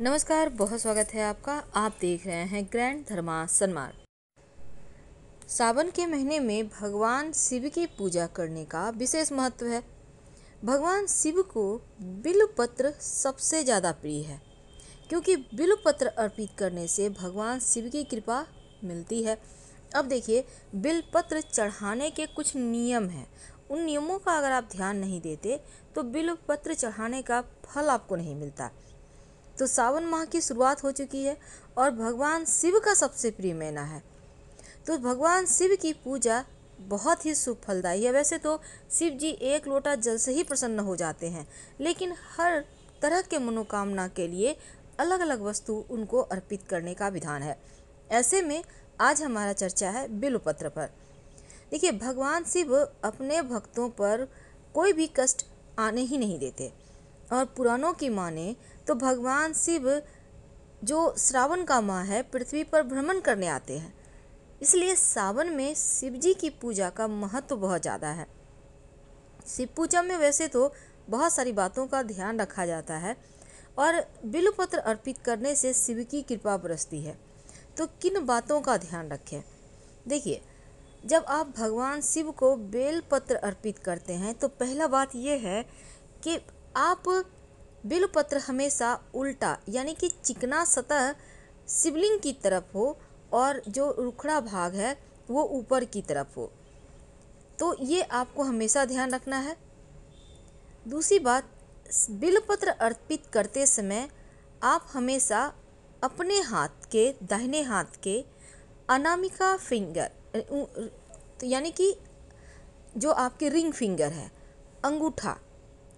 नमस्कार बहुत स्वागत है आपका आप देख रहे हैं ग्रैंड धर्मा सन्मार सावन के महीने में भगवान शिव की पूजा करने का विशेष महत्व है भगवान शिव को बिलपत्र सबसे ज़्यादा प्रिय है क्योंकि बिलपत्र अर्पित करने से भगवान शिव की कृपा मिलती है अब देखिए बिलपत्र चढ़ाने के कुछ नियम हैं उन नियमों का अगर आप ध्यान नहीं देते तो बिलपत्र चढ़ाने का फल आपको नहीं मिलता है तो सावन माह की शुरुआत हो चुकी है और भगवान शिव का सबसे प्रिय महीना है तो भगवान शिव की पूजा बहुत ही शुभ फलदायी है वैसे तो शिव जी एक लोटा जल से ही प्रसन्न हो जाते हैं लेकिन हर तरह के मनोकामना के लिए अलग अलग वस्तु उनको अर्पित करने का विधान है ऐसे में आज हमारा चर्चा है बिलुपत्र पर देखिए भगवान शिव अपने भक्तों पर कोई भी कष्ट आने ही नहीं देते और पुराणों की माने तो भगवान शिव जो श्रावण का माह है पृथ्वी पर भ्रमण करने आते हैं इसलिए सावन में शिव जी की पूजा का महत्व बहुत ज़्यादा है शिव पूजा में वैसे तो बहुत सारी बातों का ध्यान रखा जाता है और बिलपत्र अर्पित करने से शिव की कृपा बरसती है तो किन बातों का ध्यान रखें देखिए जब आप भगवान शिव को बेलपत्र अर्पित करते हैं तो पहला बात यह है कि आप बिलपत्र हमेशा उल्टा यानी कि चिकना सतह शिवलिंग की तरफ हो और जो रुखड़ा भाग है वो ऊपर की तरफ हो तो ये आपको हमेशा ध्यान रखना है दूसरी बात बिलपत्र अर्पित करते समय आप हमेशा अपने हाथ के दाहिने हाथ के अनामिका फिंगर तो यानी कि जो आपके रिंग फिंगर है अंगूठा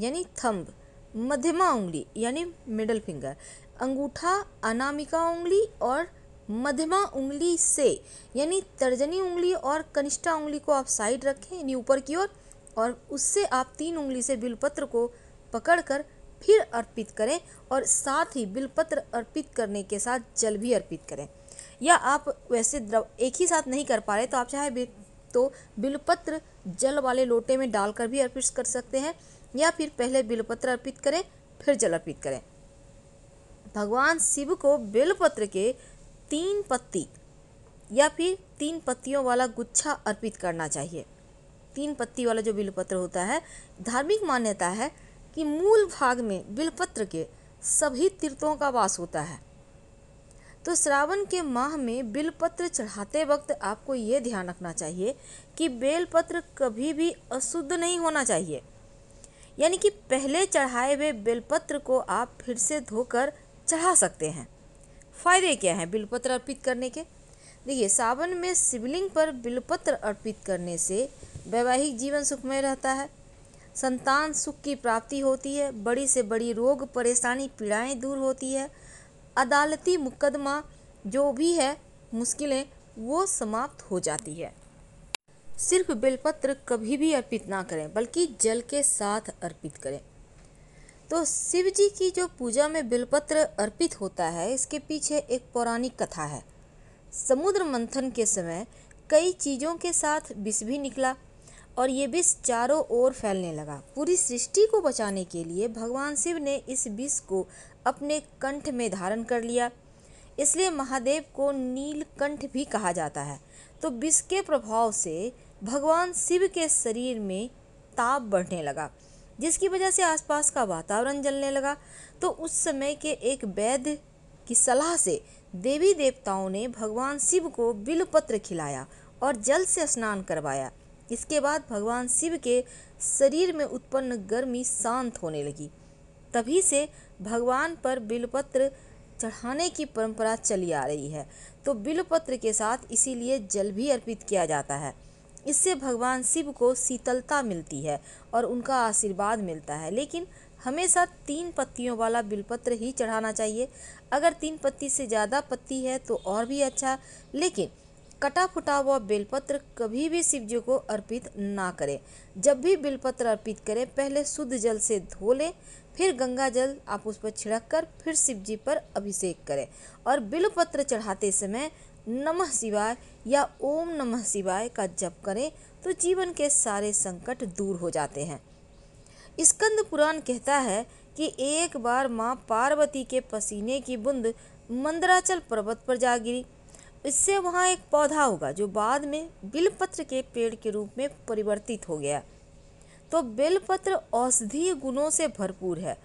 यानी थंब मध्यमा उंगली यानी मिडल फिंगर अंगूठा अनामिका उंगली और मध्यमा उंगली से यानी तर्जनी उंगली और कनिष्ठा उंगली को आप साइड रखें यानी ऊपर की ओर और, उससे आप तीन उंगली से बिलपत्र को पकड़कर फिर अर्पित करें और साथ ही बिलपत्र अर्पित करने के साथ जल भी अर्पित करें या आप वैसे द्रव एक ही साथ नहीं कर पा रहे तो आप चाहे तो बिलपत्र जल वाले लोटे में डालकर भी अर्पित कर सकते हैं या फिर पहले बिलपत्र अर्पित करें फिर जल अर्पित करें भगवान शिव को बेलपत्र के तीन पत्ती या फिर तीन पत्तियों वाला गुच्छा अर्पित करना चाहिए तीन पत्ती वाला जो बिलपत्र होता है धार्मिक मान्यता है कि मूल भाग में बिलपत्र के सभी तीर्थों का वास होता है तो श्रावण के माह में बिलपत्र चढ़ाते वक्त आपको ये ध्यान रखना चाहिए कि बेलपत्र कभी भी अशुद्ध नहीं होना चाहिए यानी कि पहले चढ़ाए हुए बिलपत्र को आप फिर से धोकर चढ़ा सकते हैं फायदे क्या हैं बिलपत्र अर्पित करने के देखिए सावन में शिवलिंग पर बिलपत्र अर्पित करने से वैवाहिक जीवन सुखमय रहता है संतान सुख की प्राप्ति होती है बड़ी से बड़ी रोग परेशानी पीड़ाएं दूर होती है अदालती मुकदमा जो भी है मुश्किलें वो समाप्त हो जाती है सिर्फ बेलपत्र कभी भी अर्पित ना करें बल्कि जल के साथ अर्पित करें तो शिव जी की जो पूजा में बिलपत्र अर्पित होता है इसके पीछे एक पौराणिक कथा है समुद्र मंथन के समय कई चीज़ों के साथ विष भी निकला और ये विष चारों ओर फैलने लगा पूरी सृष्टि को बचाने के लिए भगवान शिव ने इस विष को अपने कंठ में धारण कर लिया इसलिए महादेव को नीलकंठ भी कहा जाता है तो विष के प्रभाव से भगवान शिव के शरीर में ताप बढ़ने लगा जिसकी वजह से आसपास का वातावरण जलने लगा तो उस समय के एक वैद्य की सलाह से देवी देवताओं ने भगवान शिव को बिलपत्र खिलाया और जल से स्नान करवाया इसके बाद भगवान शिव के शरीर में उत्पन्न गर्मी शांत होने लगी तभी से भगवान पर बिलपत्र चढ़ाने की परंपरा चली आ रही है तो बिलपत्र के साथ इसीलिए जल भी अर्पित किया जाता है इससे भगवान शिव को शीतलता मिलती है और उनका आशीर्वाद मिलता है लेकिन हमेशा तीन पत्तियों वाला बिलपत्र ही चढ़ाना चाहिए अगर तीन पत्ती से ज़्यादा पत्ती है तो और भी अच्छा लेकिन कटा फुटा हुआ बेलपत्र कभी भी शिव जी को अर्पित ना करें जब भी बेलपत्र अर्पित करें पहले शुद्ध जल से धो लें फिर गंगा जल आप उस पर छिड़क कर फिर शिव जी पर अभिषेक करें और बिलपत्र चढ़ाते समय नमः शिवाय या ओम नमः शिवाय का जप करें तो जीवन के सारे संकट दूर हो जाते हैं स्कंद पुराण कहता है कि एक बार माँ पार्वती के पसीने की बूंद मंदराचल पर्वत पर जा गिरी इससे वहाँ एक पौधा होगा जो बाद में बिलपत्र के पेड़ के रूप में परिवर्तित हो गया तो बिलपत्र औषधीय गुणों से भरपूर है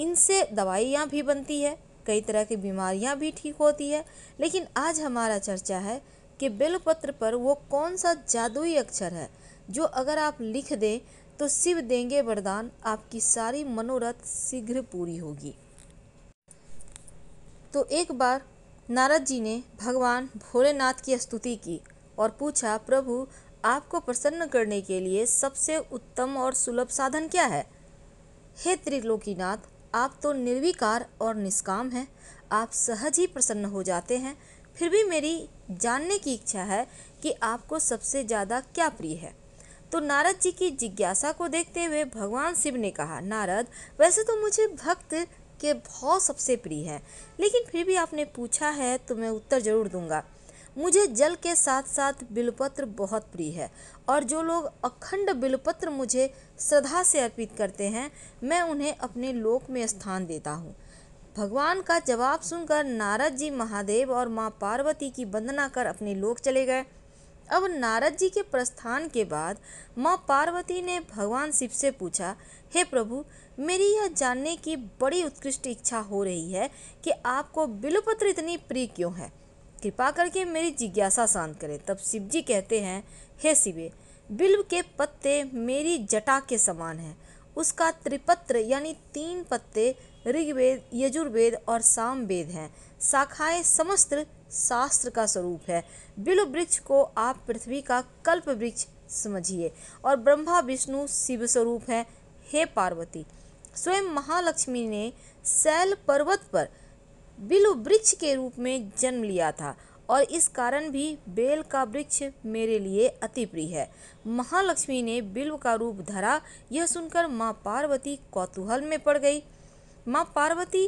इनसे दवाइयाँ भी बनती है कई तरह की बीमारियां भी ठीक होती है लेकिन आज हमारा चर्चा है कि बेलपत्र पर वो कौन सा जादुई अक्षर है जो अगर आप लिख दें तो शिव देंगे वरदान आपकी सारी मनोरथ शीघ्र पूरी होगी तो एक बार नारद जी ने भगवान भोलेनाथ की स्तुति की और पूछा प्रभु आपको प्रसन्न करने के लिए सबसे उत्तम और सुलभ साधन क्या है हे त्रिलोकीनाथ आप तो निर्विकार और निष्काम हैं आप सहज ही प्रसन्न हो जाते हैं फिर भी मेरी जानने की इच्छा है कि आपको सबसे ज़्यादा क्या प्रिय है तो नारद जी की जिज्ञासा को देखते हुए भगवान शिव ने कहा नारद वैसे तो मुझे भक्त के भाव सबसे प्रिय है लेकिन फिर भी आपने पूछा है तो मैं उत्तर जरूर दूंगा मुझे जल के साथ साथ बिलपत्र बहुत प्रिय है और जो लोग अखंड बिलपत्र मुझे श्रद्धा से अर्पित करते हैं मैं उन्हें अपने लोक में स्थान देता हूँ भगवान का जवाब सुनकर नारद जी महादेव और माँ पार्वती की वंदना कर अपने लोक चले गए अब नारद जी के प्रस्थान के बाद माँ पार्वती ने भगवान शिव से पूछा हे hey प्रभु मेरी यह जानने की बड़ी उत्कृष्ट इच्छा हो रही है कि आपको बिलपत्र इतनी प्रिय क्यों है कृपा करके मेरी जिज्ञासा शांत करें तब शिव जी कहते हैं हे शिवे बिल्व के पत्ते मेरी जटा के समान हैं उसका त्रिपत्र यानी तीन पत्ते ऋग्वेद यजुर्वेद और सामवेद हैं शाखाएं समस्त शास्त्र का स्वरूप है बिल्व वृक्ष को आप पृथ्वी का कल्प वृक्ष समझिए और ब्रह्मा विष्णु शिव स्वरूप हैं हे पार्वती स्वयं महालक्ष्मी ने शैल पर्वत पर बिलु वृक्ष के रूप में जन्म लिया था और इस कारण भी बेल का वृक्ष मेरे लिए अति प्रिय है महालक्ष्मी ने बिल्व का रूप धरा यह सुनकर माँ पार्वती कौतूहल में पड़ गई माँ पार्वती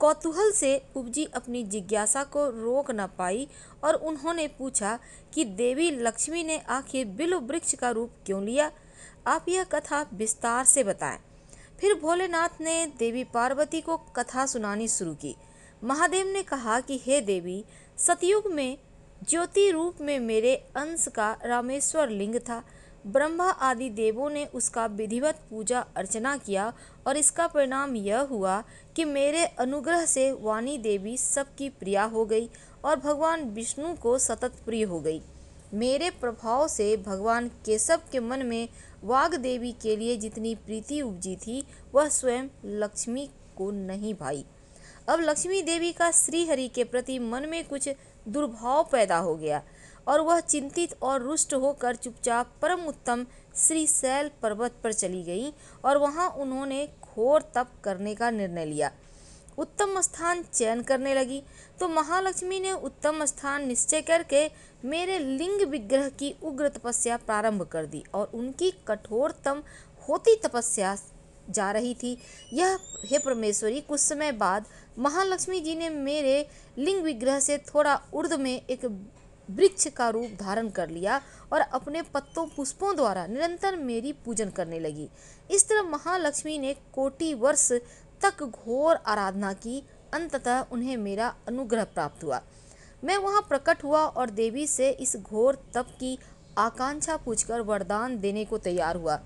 कौतूहल से उपजी अपनी जिज्ञासा को रोक न पाई और उन्होंने पूछा कि देवी लक्ष्मी ने आखिर बिल्व वृक्ष का रूप क्यों लिया आप यह कथा विस्तार से बताएं फिर भोलेनाथ ने देवी पार्वती को कथा सुनानी शुरू की महादेव ने कहा कि हे देवी सतयुग में ज्योति रूप में मेरे अंश का रामेश्वर लिंग था ब्रह्मा आदि देवों ने उसका विधिवत पूजा अर्चना किया और इसका परिणाम यह हुआ कि मेरे अनुग्रह से वाणी देवी सबकी प्रिया हो गई और भगवान विष्णु को सतत प्रिय हो गई मेरे प्रभाव से भगवान केशव के मन में वाग देवी के लिए जितनी प्रीति उपजी थी वह स्वयं लक्ष्मी को नहीं भाई अब लक्ष्मी देवी का श्रीहरि के प्रति मन में कुछ दुर्भाव पैदा हो गया और वह चिंतित और रुष्ट होकर चुपचाप परम उत्तम श्री शैल पर्वत पर चली गई और वहाँ उन्होंने घोर तप करने का निर्णय लिया उत्तम स्थान चयन करने लगी तो महालक्ष्मी ने उत्तम स्थान निश्चय करके मेरे लिंग विग्रह की उग्र तपस्या प्रारंभ कर दी और उनकी कठोरतम होती तपस्या जा रही थी यह हे परमेश्वरी कुछ समय बाद महालक्ष्मी जी ने मेरे लिंग विग्रह से थोड़ा उर्द में एक वृक्ष का रूप धारण कर लिया और अपने पत्तों पुष्पों द्वारा निरंतर मेरी पूजन करने लगी इस तरह महालक्ष्मी ने कोटि वर्ष तक घोर आराधना की अंततः उन्हें मेरा अनुग्रह प्राप्त हुआ मैं वहाँ प्रकट हुआ और देवी से इस घोर तप की आकांक्षा पूछकर वरदान देने को तैयार हुआ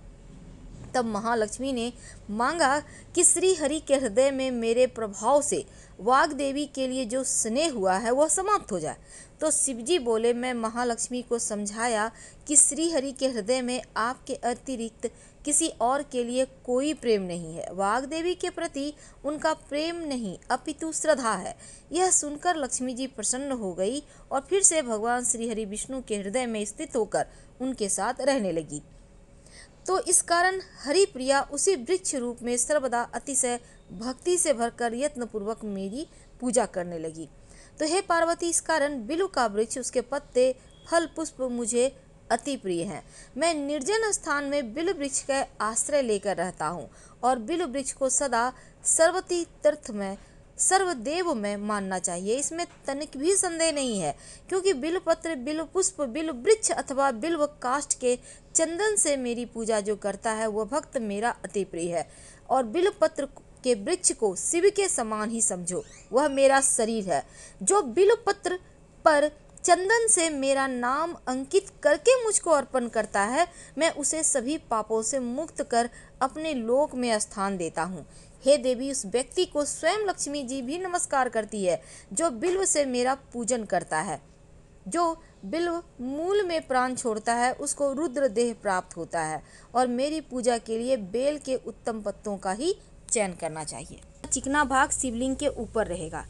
तब महालक्ष्मी ने मांगा कि श्री हरि के हृदय में मेरे प्रभाव से वाग देवी के लिए जो स्नेह हुआ है वह समाप्त हो जाए तो शिवजी बोले मैं महालक्ष्मी को समझाया कि श्री हरि के हृदय में आपके अतिरिक्त किसी और के लिए कोई प्रेम नहीं है देवी के प्रति उनका प्रेम नहीं अपितु श्रद्धा है यह सुनकर लक्ष्मी जी प्रसन्न हो गई और फिर से भगवान श्री हरि विष्णु के हृदय में स्थित होकर उनके साथ रहने लगी तो इस कारण हरि प्रिया उसी वृक्ष रूप में सर्वदा अतिशय भक्ति से भरकर यत्नपूर्वक मेरी पूजा करने लगी तो हे पार्वती इस कारण बिलु का वृक्ष उसके पत्ते फल पुष्प मुझे अति प्रिय हैं मैं निर्जन स्थान में बिल वृक्ष का आश्रय लेकर रहता हूँ और बिल वृक्ष को सदा सर्वती तीर्थ में सर्वदेव में मानना चाहिए इसमें तनिक भी संदेह नहीं है क्योंकि बिल पत्र बिल पुष्प बिल वृक्ष अथवा बिल व काष्ट के चंदन से मेरी पूजा जो करता है वह भक्त मेरा अति प्रिय है और बिल पत्र के वृक्ष को शिव के समान ही समझो वह मेरा शरीर है जो बिल पत्र पर चंदन से मेरा नाम अंकित करके मुझको अर्पण करता है मैं उसे सभी पापों से मुक्त कर अपने लोक में स्थान देता हूँ हे देवी उस व्यक्ति को स्वयं लक्ष्मी जी भी नमस्कार करती है जो बिल्व से मेरा पूजन करता है जो बिल्व मूल में प्राण छोड़ता है उसको रुद्र देह प्राप्त होता है और मेरी पूजा के लिए बेल के उत्तम पत्तों का ही चयन करना चाहिए चिकना भाग शिवलिंग के ऊपर रहेगा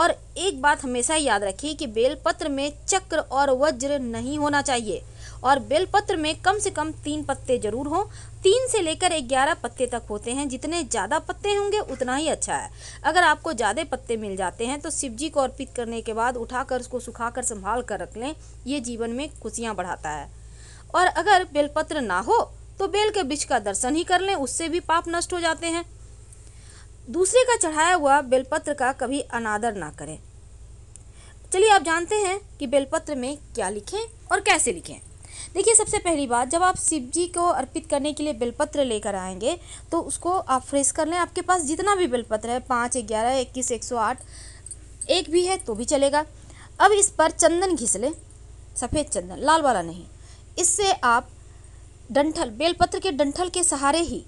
और एक बात हमेशा याद रखिए कि बेलपत्र में चक्र और वज्र नहीं होना चाहिए और बेलपत्र में कम से कम तीन पत्ते जरूर हों तीन से लेकर ग्यारह पत्ते तक होते हैं जितने ज़्यादा पत्ते होंगे उतना ही अच्छा है अगर आपको ज़्यादा पत्ते मिल जाते हैं तो शिव जी को अर्पित करने के बाद उठाकर उसको सुखा कर संभाल कर रख लें ये जीवन में खुशियाँ बढ़ाता है और अगर बेलपत्र ना हो तो बेल के बीच का दर्शन ही कर लें उससे भी पाप नष्ट हो जाते हैं दूसरे का चढ़ाया हुआ बेलपत्र का कभी अनादर ना करें चलिए आप जानते हैं कि बेलपत्र में क्या लिखें और कैसे लिखें देखिए सबसे पहली बात जब आप शिव जी को अर्पित करने के लिए बेलपत्र लेकर आएंगे तो उसको आप फ्रेश कर लें आपके पास जितना भी बेलपत्र है पाँच ग्यारह इक्कीस एक सौ आठ एक भी है तो भी चलेगा अब इस पर चंदन घिस लें सफ़ेद चंदन लाल वाला नहीं इससे आप डंठल बेलपत्र के डंठल के सहारे ही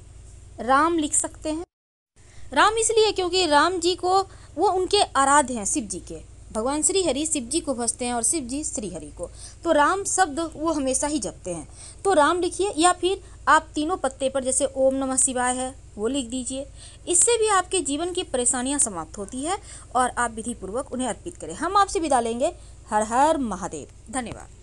राम लिख सकते हैं राम इसलिए क्योंकि राम जी को वो उनके आराध्य हैं शिव जी के भगवान श्री हरि शिव जी को भजते हैं और शिव जी श्री हरि को तो राम शब्द वो हमेशा ही जपते हैं तो राम लिखिए या फिर आप तीनों पत्ते पर जैसे ओम नमः शिवाय है वो लिख दीजिए इससे भी आपके जीवन की परेशानियां समाप्त होती है और आप विधिपूर्वक उन्हें अर्पित करें हम आपसे विदा लेंगे हर हर महादेव धन्यवाद